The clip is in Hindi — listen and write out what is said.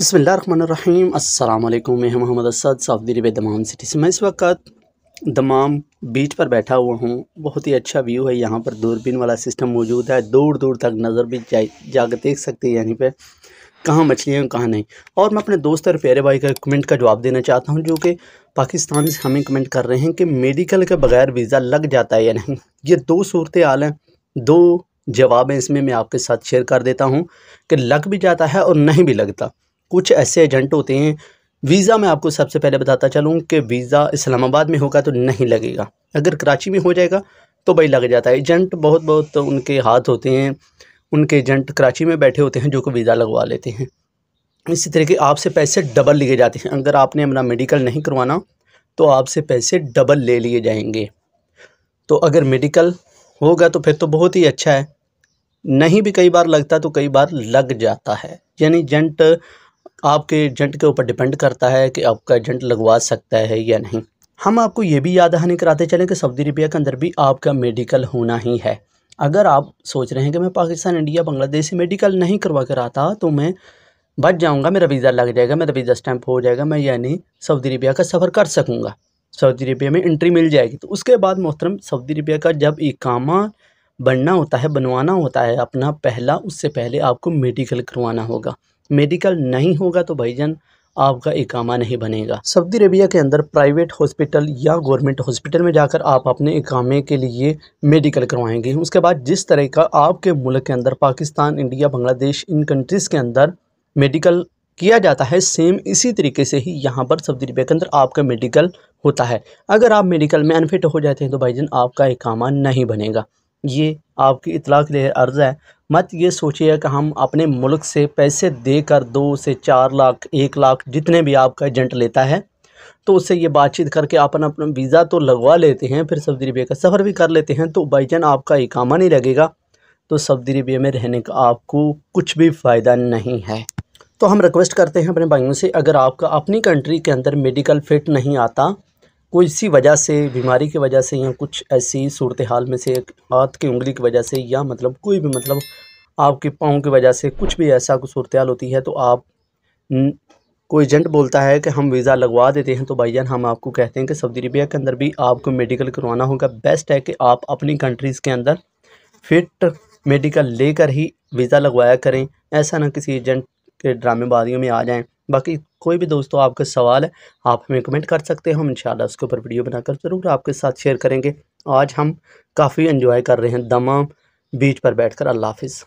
बसमीम अल्लाम मैं मोहम्मद असद साफी रिब दमाम सिटी से मैं इस वक्त दमाम बीच पर बैठा हुआ हूँ बहुत ही अच्छा व्यू है यहाँ पर दूरबीन वाला सिस्टम मौजूद है दूर दूर तक नज़र भी जा जाकर देख सकते हैं यहीं पे कहाँ मछलियाँ कहाँ नहीं और मैं अपने दोस्त और प्यारे भाई का कमेंट का जवाब देना चाहता हूँ जो कि पाकिस्तान से हमें कमेंट कर रहे हैं कि मेडिकल के बगैर वीज़ा लग जाता है या नहीं ये दो सूरत आल हैं दो जवाब हैं इसमें मैं आपके साथ शेयर कर देता हूँ कि लग भी जाता है और नहीं भी लगता कुछ ऐसे एजेंट होते हैं वीज़ा मैं आपको सबसे पहले बताता चलूँ कि वीज़ा इस्लामाबाद में होगा तो नहीं लगेगा अगर कराची में हो जाएगा तो भाई लग जाता है एजेंट बहुत बहुत उनके हाथ होते हैं उनके एजेंट कराची में बैठे होते हैं जो कि वीज़ा लगवा लेते हैं इसी तरीके आपसे पैसे डबल लिए जाते हैं अगर आपने अपना मेडिकल नहीं करवाना तो आपसे पैसे डबल ले लिए जाएंगे तो अगर मेडिकल होगा तो फिर तो बहुत ही अच्छा है नहीं भी कई बार लगता तो कई बार लग जाता है यानी जेंट आपके एजेंट के ऊपर डिपेंड करता है कि आपका एजेंट लगवा सकता है या नहीं हम आपको ये भी याद दहानी कराते चलें कि सऊदी अरबिया के अंदर भी आपका मेडिकल होना ही है अगर आप सोच रहे हैं कि मैं पाकिस्तान इंडिया बांग्लादेश से मेडिकल नहीं करवा कर आता तो मैं बच जाऊंगा मेरा वीज़ा लग जाएगा मेरा वीज़ा स्टैंप हो जाएगा मैं यानी सऊदी अरबिया का सफ़र कर सकूँगा सऊदी अरबिया में एंट्री मिल जाएगी तो उसके बाद मोहतरम सऊदी अरबिया का जब इकामा बनना होता है बनवाना होता है अपना पहला उससे पहले आपको मेडिकल करवाना होगा मेडिकल नहीं होगा तो भाईजान आपका इकामा नहीं बनेगा सऊदी अरबिया के अंदर प्राइवेट हॉस्पिटल या गवर्नमेंट हॉस्पिटल में जाकर आप अपने इकामे के लिए मेडिकल करवाएंगे उसके बाद जिस तरह का आपके मुल्क के अंदर पाकिस्तान इंडिया बांग्लादेश इन कंट्रीज़ के अंदर मेडिकल किया जाता है सेम इसी तरीके से ही यहाँ पर सऊदी अरबिया के अंदर आपका मेडिकल होता है अगर आप मेडिकल में अनफिट हो जाते हैं तो भाई आपका इकामा नहीं बनेगा ये आपकी इतला के लिए अर्ज़ है मत ये सोचिए कि हम अपने मुल्क से पैसे देकर दो से चार लाख एक लाख जितने भी आपका एजेंट लेता है तो उससे ये बातचीत करके अपन अपना वीज़ा तो लगवा लेते हैं फिर सऊदी अरबिया का सफ़र भी कर लेते हैं तो भाईजान आपका इकामा नहीं लगेगा तो सऊदी अरबिया में रहने का आपको कुछ भी फ़ायदा नहीं है तो हम रिक्वेस्ट करते हैं अपने भाइयों से अगर आपका अपनी कंट्री के अंदर मेडिकल फिट नहीं आता कोई सी वजह से बीमारी की वजह से या कुछ ऐसी सूरत हाल में से हाथ की उंगली की वजह से या मतलब कोई भी मतलब आपके पाँव की वजह से कुछ भी ऐसा कुछ सूरत हाल होती है तो आप न, कोई एजेंट बोलता है कि हम वीज़ा लगवा देते हैं तो भाई जान हम आपको कहते हैं कि सऊदी अरबिया के अंदर भी आपको मेडिकल करवाना होगा बेस्ट है कि आप अपनी कंट्रीज़ के अंदर फिट मेडिकल लेकर ही वीज़ा लगवाया करें ऐसा ना किसी एजेंट के ड्रामेबाजियों में आ जाएं बाकी कोई भी दोस्तों आपका सवाल है आप हमें कमेंट कर सकते हो हम इंशाल्लाह उसके ऊपर वीडियो बनाकर ज़रूर आपके साथ शेयर करेंगे आज हम काफ़ी इन्जॉय कर रहे हैं दमा बीच पर बैठकर अल्लाह हाफिज़